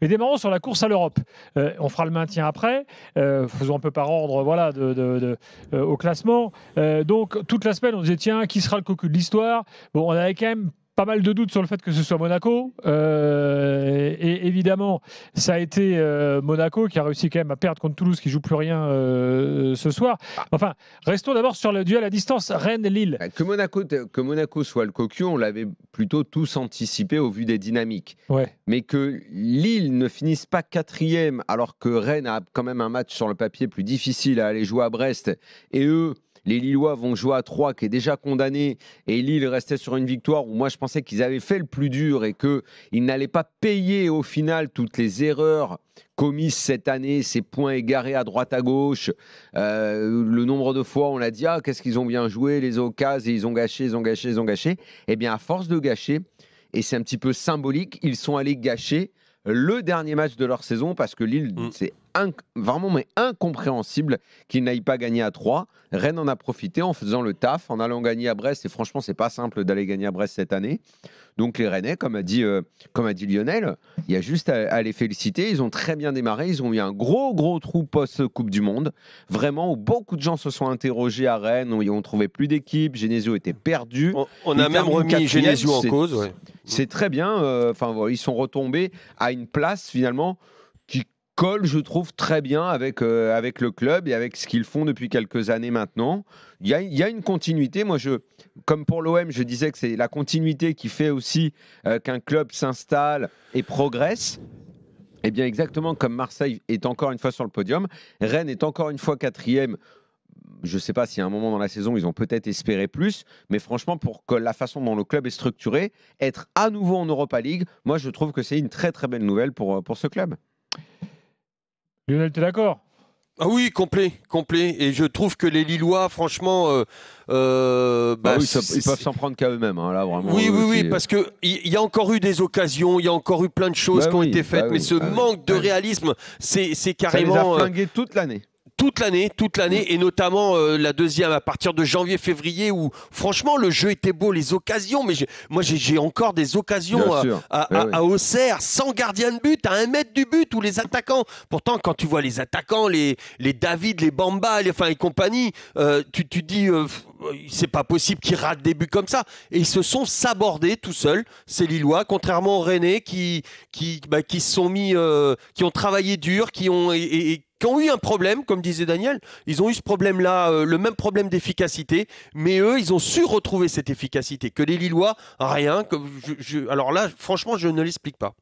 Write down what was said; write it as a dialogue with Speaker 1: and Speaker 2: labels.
Speaker 1: Mais démarrons sur la course à l'Europe. Euh, on fera le maintien après. Euh, faisons un peu par ordre voilà, euh, au classement. donc, toute la semaine, on disait tiens, qui sera le cocu de l'histoire Bon, on avait quand même pas mal de doutes sur le fait que ce soit Monaco. Euh, et évidemment, ça a été euh, Monaco qui a réussi quand même à perdre contre Toulouse qui joue plus rien euh, ce soir. Enfin, restons d'abord sur le duel à distance Rennes-Lille. Bah, que Monaco, que Monaco soit
Speaker 2: le cocu, on l'avait plutôt tous anticipé au vu des dynamiques. Mais que Lille ne finisse pas quatrième alors que Rennes a quand même un match sur le papier plus difficile à aller jouer à Brest et eux les Lillois vont jouer à 3 qui est déjà condamné et Lille restait sur une victoire où moi je pensais qu'ils avaient fait le plus dur et qu'ils n'allaient pas payer au final toutes les erreurs commises cette année, ces points égarés à droite à gauche, euh, le nombre de fois on l'a dit, ah qu'est-ce qu'ils ont bien joué, les occasions, et ils ont gâché, ils ont gâché, ils ont gâché. Eh bien à force de gâcher, et c'est un petit peu symbolique, ils sont allés gâcher le dernier match de leur saison parce que Lille mm. c'est vraiment mais incompréhensible qu'il n'aille pas gagner à 3. Rennes en a profité en faisant le taf, en allant gagner à Brest. Et franchement, c'est pas simple d'aller gagner à Brest cette année. Donc les Rennais, comme a dit, euh, comme a dit Lionel, il y a juste à, les féliciter. Ils ont très bien démarré. Ils ont eu un gros, gros trou post-Coupe du Monde. Vraiment, où beaucoup de gens se sont interrogés à Rennes. Où ils ont trouvé plus d'équipe. Genesio était perdu. On, a même remis Genesio en cause. C'est très bien. Euh, enfin, ils sont retombés à une place finalement colle, je trouve, très bien avec, euh, avec le club et avec ce qu'ils font depuis quelques années maintenant. Il y a, une continuité. Moi, je, comme pour l'OM, je disais que c'est la continuité qui fait aussi euh, qu'un club s'installe et progresse. Et eh bien, exactement comme Marseille est encore une fois sur le podium, Rennes est encore une fois quatrième je ne sais pas y a un moment dans la saison, ils ont peut-être espéré plus, mais franchement, pour que la façon dont le club est structuré, être à nouveau en Europa League, moi, je trouve que c'est une très très belle nouvelle pour, euh,
Speaker 1: pour ce club. Lionel, t'es d'accord
Speaker 3: ah oui, complet, complet. Et je trouve que les Lillois, franchement, euh, euh, bah, ah ils peuvent s'en prendre qu'à eux-mêmes, hein, là, vraiment. Oui, oui, oui, euh. parce que il y, a encore eu des occasions, il y a encore eu plein de choses bah qui ont été faites, bah mais ce manque de ah réalisme, c'est carrément. Ça les a toute l'année toute l'année, toute l'année, mm. et notamment euh, la deuxième à partir de janvier-février où franchement le jeu était beau, les occasions, mais moi j'ai encore des occasions euh, eh à, Auxerre, sans gardien de but, à un mètre du but, où les attaquants, pourtant quand tu vois les attaquants, les, les David, les Bamba, les, enfin, et compagnie, euh, tu, tu dis... c'est pas possible qu'ils ratent des buts comme ça. Et ils se sont sabordés tout seuls, ces Lillois, contrairement aux Rennais qui qui bah, qui se sont mis, qui ont travaillé dur, qui ont et, qui ont eu un problème, comme disait Daniel. Ils ont eu ce problème-là, euh, le même problème d'efficacité, mais eux, ils ont su retrouver cette efficacité. Que les
Speaker 1: Lillois, rien. Que je, alors là, franchement, je ne l'explique pas.